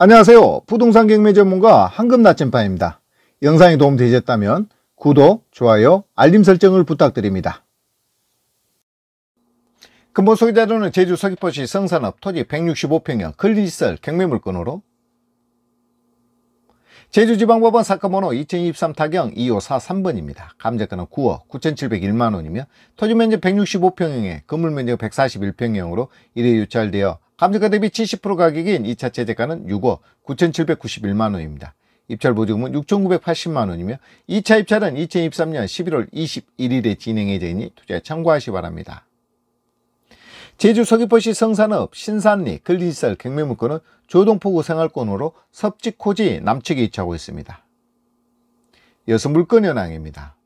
안녕하세요. 부동산 경매 전문가 황금 나침반입니다. 영상이 도움되셨다면 구독, 좋아요, 알림 설정을 부탁드립니다. 근본 소개 자료는 제주 서귀포시 성산읍 토지 165평형 근리시설 경매 물건으로 제주지방법원 사건번호 2023 타경 2543번입니다. 감정가는 9억 9,701만원이며 토지면적 165평형에 건물면적 141평형으로 1회 유찰되어 감정가 대비 70% 가격인 2차 최저가는 6억 9,791만원입니다. 입찰 보증금은 6,980만원이며 2차 입찰은 2023년 11월 21일에 진행해져 있니 투자에 참고하시 바랍니다. 제주 서귀포시 성산읍 신산리 근린시설 경매물건은 조동포구 생활권으로 섭지코지 남측에 위치하고 있습니다. 여수 물건현황입니다.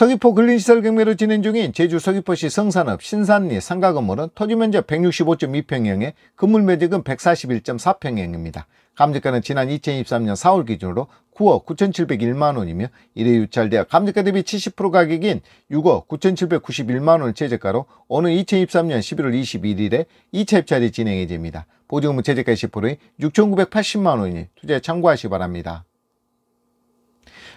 서귀포 근린시설 경매로 진행 중인 제주 서귀포시 성산읍 신산리 상가 건물은 토지 면적 165.2평형에 건물 면적은 141.4평형입니다. 감정가는 지난 2023년 4월 기준으로 9억 9,701만원이며 이래 유찰되어 감정가 대비 70% 가격인 6억 9,791만원을 최저가로 오는 2023년 11월 21일에 2차 입찰이 진행이 됩니다. 보증금 은 최저가 10%인 6,980만원이 니 투자에 참고하시 기 바랍니다.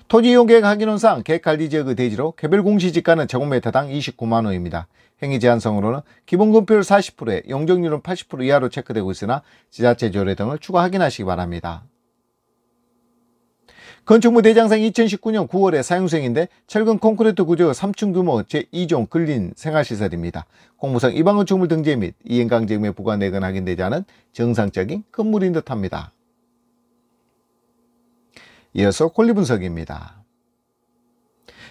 토지 이용 계획 확인원상 계획 관리 지역의 대지로 개별 공시지가는 제곱미터당 29만원입니다. 행위 제한성으로는 기본금표율 40%에 용적률은 80% 이하로 체크되고 있으나 지자체 조례 등을 추가 확인하시기 바랍니다. 건축물 대장상 2019년 9월에 사용생인데 철근 콘크리트 구조 3층 규모 제2종 근린 생활시설입니다. 공무상 이방건축물 등재 및 이행강제금에 부과내건 확인되지 않은 정상적인 건물인 듯합니다. 이어서 권리분석입니다.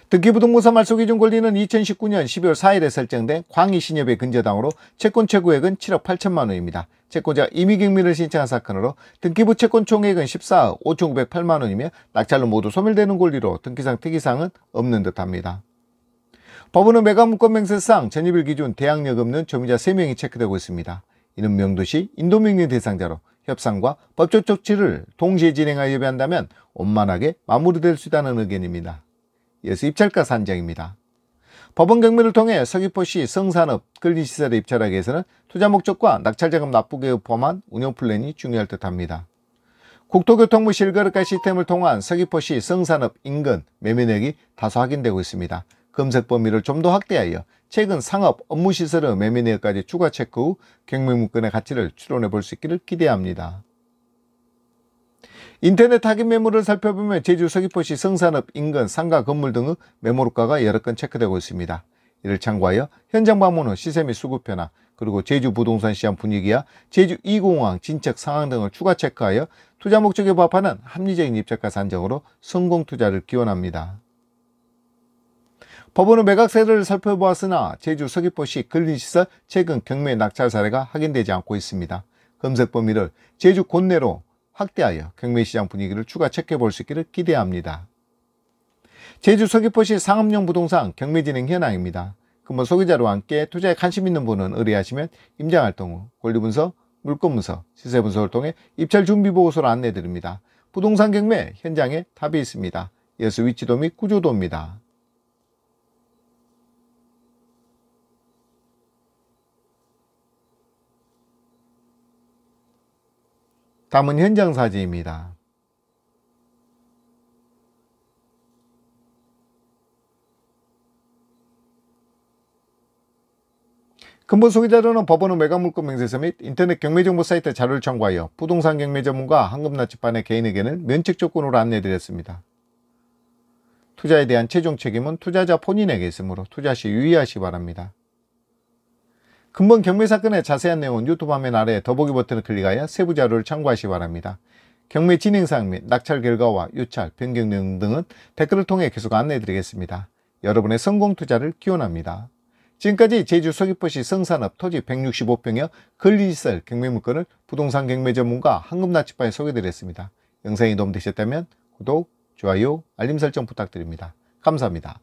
등기부등본사 말소기준 권리는 2019년 12월 4일에 설정된 광희신협의 근저당으로 채권 최고액은 7억 8천만 원입니다. 채권자 임의경미를 신청한 사건으로 등기부 채권 총액은 14억 5,908만 원이며 낙찰로 모두 소멸되는 권리로 등기상 특이사은 없는 듯합니다. 법원은 매각문건 맹세상 전입일 기준 대항력 없는 조미자 3명이 체크되고 있습니다. 이는 명도시 인도명령 대상자로 협상과 법적 조치를 동시에 진행하여 예배한다면 원만하게 마무리될 수 있다는 의견입니다. 이어서 입찰가 산정입니다. 법원 경매를 통해 서귀포시 성산업 근린시설에 입찰하기 위해서는 투자 목적과 낙찰자금 납부계획 포함한 운영 플랜이 중요할 듯합니다. 국토교통부 실거래가 시스템을 통한 서귀포시 성산업 인근 매매내역이 다소 확인되고 있습니다. 검색 범위를 좀 더 확대하여 최근 상업, 업무시설의 매매 내역까지 추가 체크 후 경매문건의 가치를 추론해 볼 수 있기를 기대합니다. 인터넷 타깃 매물을 살펴보면 제주 서귀포시 성산업 인근 상가 건물 등의 매물가가 여러 건 체크되고 있습니다. 이를 참고하여 현장 방문 후 시세 및 수급 변화 그리고 제주 부동산 시장 분위기와 제주 2공항 진척 상황 등을 추가 체크하여 투자 목적에 부합하는 합리적인 입찰가 산정으로 성공 투자를 기원합니다. 법원은 매각 세를 살펴보았으나 제주 서귀포시 근린시설 최근 경매 낙찰 사례가 확인되지 않고 있습니다. 검색 범위를 제주 곳내로 확대하여 경매시장 분위기를 추가 체크해볼 수 있기를 기대합니다. 제주 서귀포시 상업용 부동산 경매 진행 현황입니다. 금번 소개자로 함께 투자에 관심 있는 분은 의뢰하시면 임장활동 후 권리분석, 물건분석, 시세분석을 통해 입찰 준비보고서를 안내드립니다. 부동산 경매 현장에 답이 있습니다. 여수 위치도 및 구조도입니다. 담은 현장 사진입니다. 근본 소개 자료는 법원은 외관물권 명세서 및 인터넷 경매정보 사이트 자료를 청구하여 부동산 경매 전문가 한금나치반의 개인에게는 면책 조건으로 안내드렸습니다. 투자에 대한 최종 책임은 투자자 본인에게 있으므로 투자 시 유의하시 바랍니다. 금번 경매 사건의 자세한 내용은 유튜브 화면 아래 더보기 버튼을 클릭하여 세부 자료를 참고하시기 바랍니다. 경매 진행사항 및 낙찰 결과와 유찰, 변경 내용 등은 댓글을 통해 계속 안내해드리겠습니다. 여러분의 성공 투자를 기원합니다. 지금까지 제주 서귀포시 성산업 토지 165평형 근리시설 경매 물건을 부동산 경매 전문가 황금나치바에 소개드렸습니다. 영상이 도움되셨다면 구독, 좋아요, 알림 설정 부탁드립니다. 감사합니다.